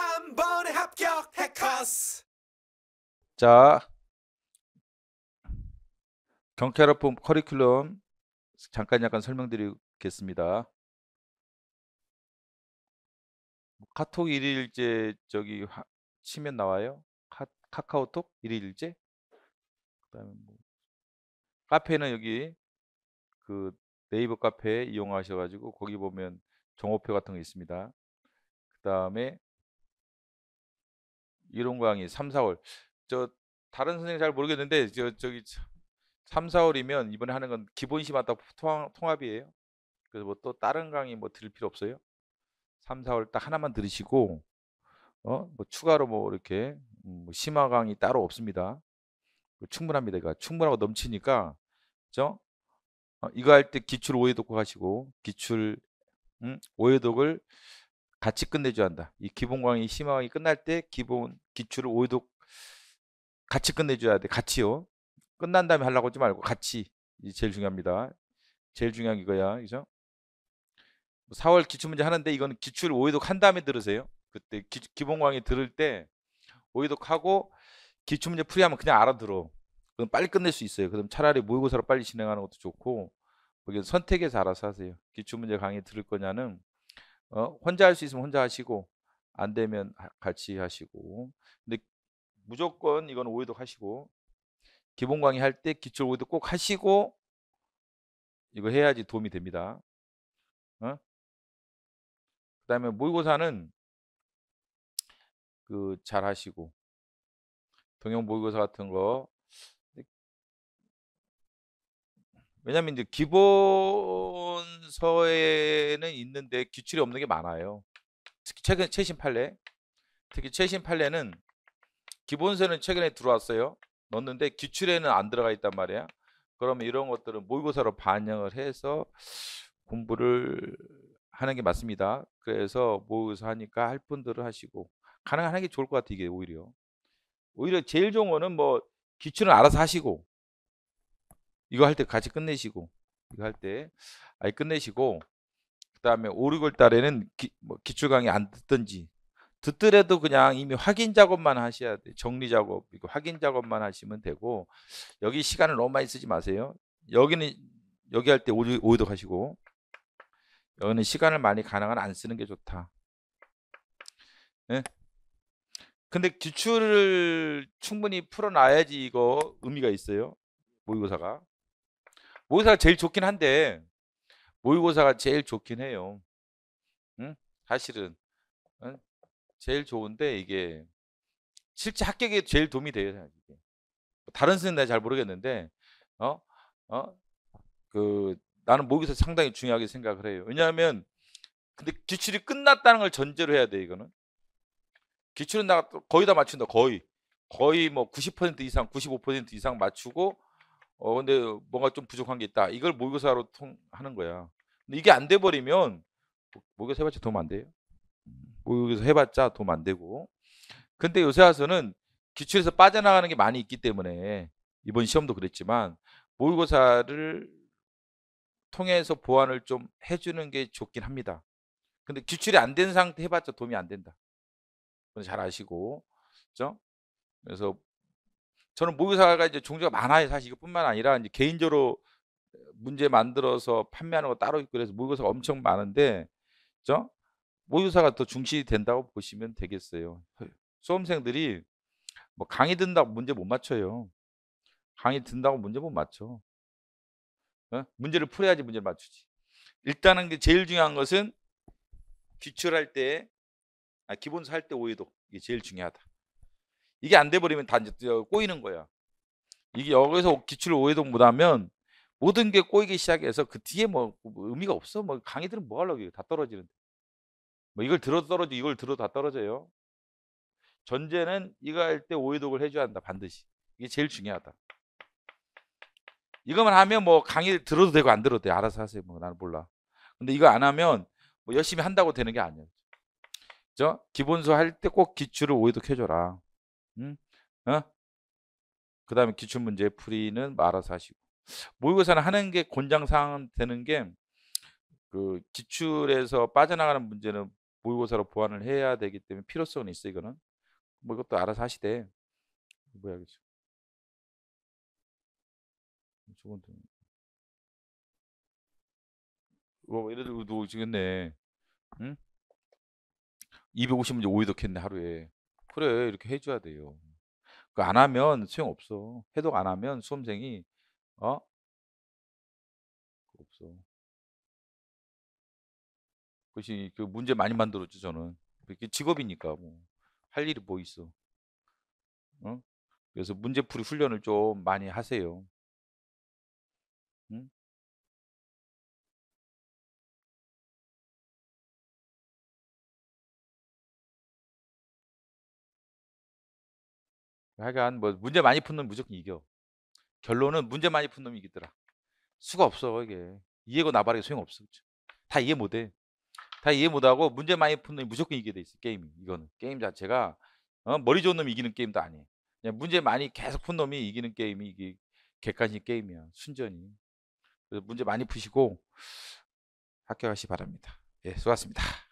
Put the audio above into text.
한 번에 합격 해커스. 자, 경찰학부 커리큘럼 잠깐 약간 설명드리겠습니다. 뭐 카톡 1일제 저기 치면 나와요. 카, 카오톡 1일제. 그다음에 뭐 카페는 여기 그 네이버 카페 이용하셔 가지고 거기 보면 종호표 같은 거 있습니다. 그다음에 이론 강의 3, 4월 저 다른 선생님 잘 모르겠는데 저 저기 3, 4월이면 이번에 하는 건 기본 심화다 통합이에요. 그래서 뭐 또 다른 강의 뭐 들을 필요 없어요. 3, 4월 딱 하나만 들으시고 어? 뭐 추가로 뭐 이렇게 심화 음, 뭐 강의 따로 없습니다. 그 충분합니다. 그러니까 충분하고 넘치니까 그죠? 어, 이거 할 때 기출 오해독 하시고 기출 음, 오해독을 같이 끝내줘야 한다. 이기본강의 심화광이 끝날 때 기본 기출을 오이독 같이 끝내줘야 돼. 같이요. 끝난 다음에 하려고 하지 말고 같이. 이 제일 중요합니다. 제일 중요한 이거야. 그죠? 4월 뭐 기출문제 하는데 이건 기출 오이독 한 다음에 들으세요. 그때 기, 본강의 들을 때 오이독 하고 기출문제 풀이하면 그냥 알아들어. 그럼 빨리 끝낼 수 있어요. 그럼 차라리 모의고사로 빨리 진행하는 것도 좋고 거기 선택해서 알아서 하세요. 기출문제 강의 들을 거냐는 어, 혼자 할 수 있으면 혼자 하시고 안 되면 같이 하시고 근데 무조건 이건 오해도 하시고 기본 강의 할 때 기출 오해도 꼭 하시고 이거 해야지 도움이 됩니다. 어? 그다음에 모의고사는 그 잘 하시고 동영 모의고사 같은 거 왜냐하면 이제 기본서에는 있는데 규칙이 없는 게 많아요. 특히 최근 최신 판례, 특히 최신 판례는 기본서는 최근에 들어왔어요. 넣었는데 기출에는 안 들어가 있단 말이야. 그러면 이런 것들은 모의고사로 반영을 해서 공부를 하는 게 맞습니다. 그래서 모의고사 하니까 할 분들은 하시고 가능한 게 좋을 것 같아요. 이게 오히려 오히려 제일 좋은 거는 뭐 기출은 알아서 하시고 이거 할 때 같이 끝내시고 이거 할 때 아예 끝내시고 그다음에 5, 6월 달에는 기, 뭐 기출 강의 안 듣든지 듣더라도 그냥 이미 확인 작업만 하셔야 돼. 정리 작업, 이거 확인 작업만 하시면 되고 여기 시간을 너무 많이 쓰지 마세요. 여기는 여기 할 때오이도 하시고 여기는 시간을 많이 가능한 안 쓰는 게 좋다. 네? 근데 기출을 충분히 풀어놔야지 이거 의미가 있어요. 모의고사가. 모의고사가 제일 좋긴 한데 모의고사가 제일 좋긴 해요. 응? 사실은 응? 제일 좋은데 이게 실제 합격에 제일 도움이 돼요. 사실. 뭐 다른 수는 내잘 모르겠는데 어? 어? 그 나는 모의고사 상당히 중요하게 생각을 해요. 왜냐하면 근데 기출이 끝났다는 걸 전제로 해야 돼 이거는. 기출은 나 거의 다 맞춘다. 거의 거의 뭐 90% 이상, 95% 이상 맞추고 어 근데 뭔가 좀 부족한 게 있다. 이걸 모의고사로 통 하는 거야. 근데 이게 안 돼 버리면 모의고사 해봤자 도움 안 돼요. 음, 모의고사 해봤자 도움 안 되고. 근데 요새 와서는 기출에서 빠져나가는 게 많이 있기 때문에 이번 시험도 그랬지만 모의고사를 통해서 보완을 좀 해주는 게 좋긴 합니다. 근데 기출이 안 된 상태 해봤자 도움이 안 된다. 잘 아시고, 그죠? 그래서 저는 모의사가 이제 종류가 많아요. 사실 이것뿐만 아니라 이제 개인적으로 어, 문제 만들어서 판매하는 거 따로 있고 그래서 모의고사가 엄청 많은데 그모의사가더 중시된다고 보시면 되겠어요. 그 수험생들이 뭐 강의 든다고 문제 못 맞춰요. 강의 든다고 문제 못 맞춰. 어? 문제를 풀어야지 문제를 맞추지. 일단은 제일 중요한 것은 기출할 때, 아, 기본서 할 때 오해도 이게 제일 중요하다. 이게 안 돼버리면 다 이제 꼬이는 거야. 이게 여기서 기출 오해도 못하면 모든 게 꼬이기 시작해서 그 뒤에 뭐 의미가 없어. 뭐 강의들은 뭐 하려고 이게 다 떨어지는데. 뭐 이걸 들어 도 떨어져 이걸 들어 도다 떨어져요. 전제는 이거 할 때 오해독을 해줘야 한다 반드시. 이게 제일 중요하다. 이거만 하면 뭐 강의를 들어도 되고 안 들어도 돼. 알아서 하세요. 뭐 나는 몰라. 근데 이거 안 하면 뭐 열심히 한다고 되는 게 아니에요. 그죠? 기본서 할 때 꼭 기출을 오해독 해줘라. 응? 어? 그 다음에 기출문제 풀이는 알아서 하시고 모의고사는 하는 게 권장사항 되는 게 그 기출에서 빠져나가는 문제는 모의고사로 보완을 해야 되기 때문에 필요성은 있어 이거는 뭐 이것도 알아서 하시대 뭐야 그죠 저건 뭐 예를 들어 누 지겠네 응? 250문제 오이독 했네 하루에 그래 이렇게 해줘야 돼요. 그 안 하면 소용 없어. 해독 안 하면 수험생이 어 없어. 그것이 그 문제 많이 만들었죠 저는. 이게 직업이니까 뭐 할 일이 뭐 있어. 어? 그래서 문제풀이 훈련을 좀 많이 하세요. 하여간 뭐 문제 많이 푼놈 무조건 이겨. 결론은 문제 많이 푼 놈이 이기더라. 수가 없어 이게. 이해고 나발이 소용없어. 다 이해 못해. 다 이해 못하고 문제 많이 푼 놈이 무조건 이기게 돼 있어 게임이. 이거는 게임 자체가 어? 머리 좋은 놈이 이기는 게임도 아니에요. 그냥 문제 많이 계속 푼 놈이 이기는 게임이 이게 객관식 게임이야. 순전히. 그래서 문제 많이 푸시고 합격하시 바랍니다. 예, 수고하셨습니다.